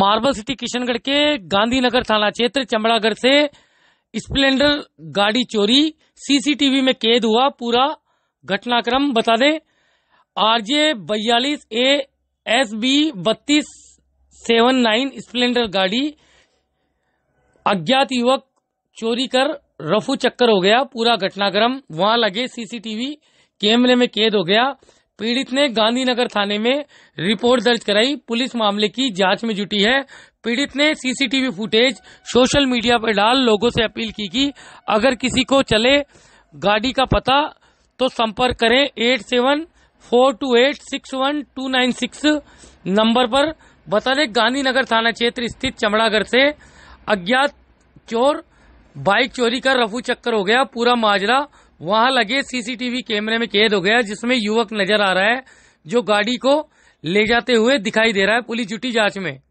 marble city Kishangarh के गांधीनगर थाना क्षेत्र चमड़ागढ़ से स्प्लेंडर गाड़ी चोरी सीसीटीवी में कैद हुआ पूरा घटनाक्रम बता दें आरजे बयालीस ए एस बी बत्तीस सेवन नाइन स्प्लेंडर गाड़ी अज्ञात युवक चोरी कर रफू चक्कर हो गया पूरा घटनाक्रम वहां लगे सीसीटीवी कैमरे में कैद हो गया पीड़ित ने गांधीनगर थाने में रिपोर्ट दर्ज कराई पुलिस मामले की जांच में जुटी है पीड़ित ने सीसीटीवी फुटेज सोशल मीडिया पर डाल लोगों से अपील की कि अगर किसी को चले गाड़ी का पता तो संपर्क करें eight seven four two eight six one two nine six number पर बता दें गांधीनगर थाना क्षेत्र स्थित चमड़ागढ़ से अज्ञात चोर बाइक चोरी कर रफू चक्कर हो गया पूरा माजरा वहां लगे सीसीटीवी कैमरे में कैद हो गया जिसमें युवक नजर आ रहा है जो गाड़ी को ले जाते हुए दिखाई दे रहा है पुलिस जुटी जांच में